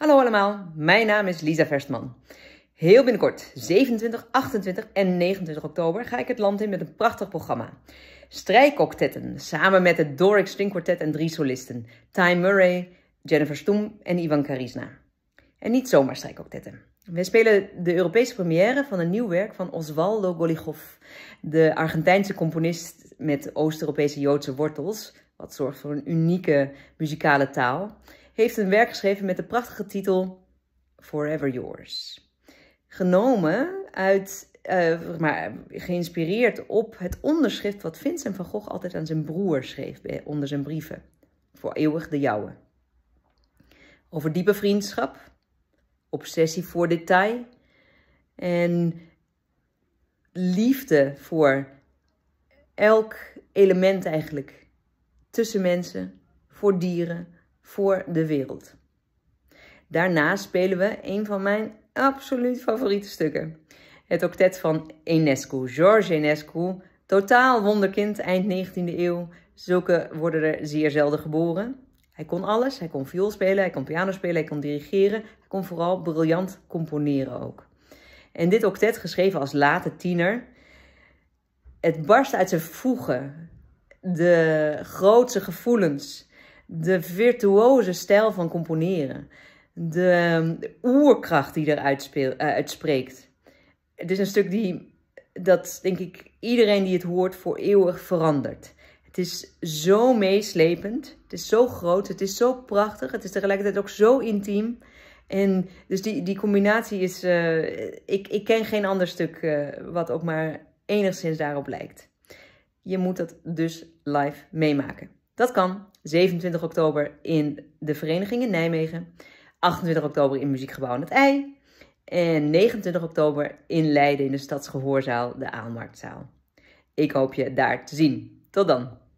Hallo allemaal, mijn naam is Lisa Verstman. Heel binnenkort, 27, 28 en 29 oktober, ga ik het land in met een prachtig programma. Strijkoktetten, samen met het Doric String Quartet en drie solisten. Ty Murray, Jennifer Stoem en Ivan Karisna. En niet zomaar strijkoctetten. We spelen de Europese première van een nieuw werk van Oswaldo Goligov, de Argentijnse componist met Oost-Europese Joodse wortels, wat zorgt voor een unieke muzikale taal heeft een werk geschreven met de prachtige titel Forever Yours. Genomen uit, eh, maar geïnspireerd op het onderschrift wat Vincent van Gogh altijd aan zijn broer schreef eh, onder zijn brieven. Voor eeuwig de jouwe. Over diepe vriendschap, obsessie voor detail en liefde voor elk element eigenlijk. Tussen mensen, voor dieren, voor de wereld. Daarna spelen we een van mijn absoluut favoriete stukken. Het octet van Enescu, George Enescu, totaal wonderkind eind 19e eeuw. Zulke worden er zeer zelden geboren. Hij kon alles, hij kon viool spelen, hij kon piano spelen, hij kon dirigeren, hij kon vooral briljant componeren ook. En dit octet, geschreven als late tiener, het barst uit zijn voegen. De grootste gevoelens, de virtuose stijl van componeren. De, ehm, oerkracht die eruit uh, uitspreekt. Het is een stuk die, dat denk ik, iedereen die het hoort voor eeuwig verandert. Het is zo meeslepend. Het is zo groot. Het is zo prachtig. Het is tegelijkertijd ook zo intiem. En dus die, die combinatie is. Eh, ik, ik ken geen ander stuk eh, wat ook maar enigszins daarop lijkt. Je moet dat dus live meemaken. Dat kan 27 oktober in de Vereniging in Nijmegen, 28 oktober in Muziekgebouw het IJ en 29 oktober in Leiden in de Stadsgehoorzaal, de Aalmarktzaal. Ik hoop je daar te zien. Tot dan!